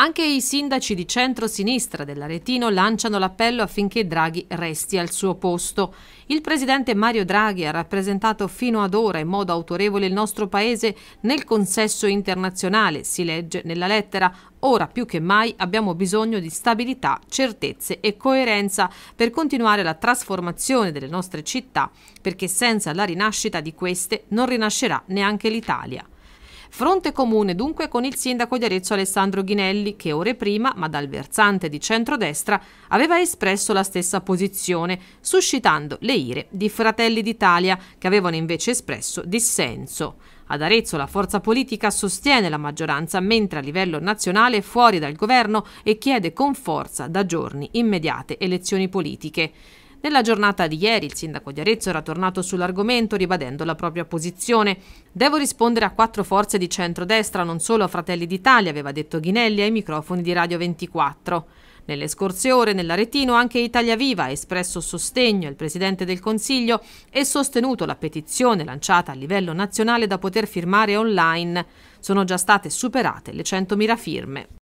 Anche i sindaci di centro-sinistra dell'Aretino lanciano l'appello affinché Draghi resti al suo posto. Il presidente Mario Draghi ha rappresentato fino ad ora in modo autorevole il nostro paese nel consesso internazionale, si legge nella lettera, Ora più che mai abbiamo bisogno di stabilità, certezze e coerenza per continuare la trasformazione delle nostre città, perché senza la rinascita di queste non rinascerà neanche l'Italia. Fronte comune dunque con il sindaco di Arezzo Alessandro Ghinelli che ore prima, ma dal versante di centrodestra, aveva espresso la stessa posizione, suscitando le ire di Fratelli d'Italia che avevano invece espresso dissenso. Ad Arezzo la forza politica sostiene la maggioranza, mentre a livello nazionale è fuori dal governo e chiede con forza da giorni immediate elezioni politiche. Nella giornata di ieri il sindaco di Arezzo era tornato sull'argomento ribadendo la propria posizione. Devo rispondere a quattro forze di centrodestra, non solo a Fratelli d'Italia, aveva detto Ghinelli ai microfoni di Radio 24. Nelle scorse ore nell'Aretino anche Italia Viva ha espresso sostegno al Presidente del Consiglio e sostenuto la petizione lanciata a livello nazionale da poter firmare online. Sono già state superate le 100.000 firme.